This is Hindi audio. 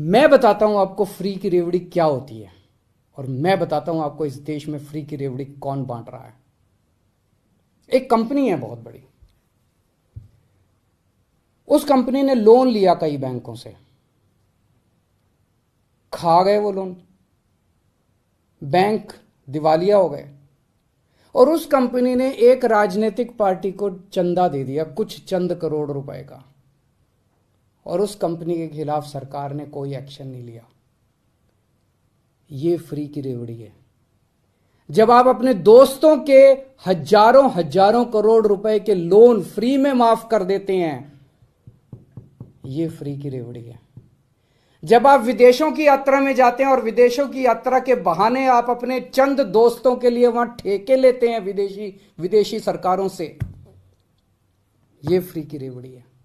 मैं बताता हूं आपको फ्री की रेवड़ी क्या होती है और मैं बताता हूं आपको इस देश में फ्री की रेवड़ी कौन बांट रहा है एक कंपनी है बहुत बड़ी उस कंपनी ने लोन लिया कई बैंकों से खा गए वो लोन बैंक दिवालिया हो गए और उस कंपनी ने एक राजनीतिक पार्टी को चंदा दे दिया कुछ चंद करोड़ रुपए का और उस कंपनी के खिलाफ सरकार ने कोई एक्शन नहीं लिया ये फ्री की रेवड़ी है जब आप अपने दोस्तों के हजारों हजारों करोड़ रुपए के लोन फ्री में माफ कर देते हैं ये फ्री की रेवड़ी है जब आप विदेशों की यात्रा में जाते हैं और विदेशों की यात्रा के बहाने आप अपने चंद दोस्तों के लिए वहां ठेके लेते हैं विदेशी विदेशी सरकारों से ये फ्री की रेवड़ी है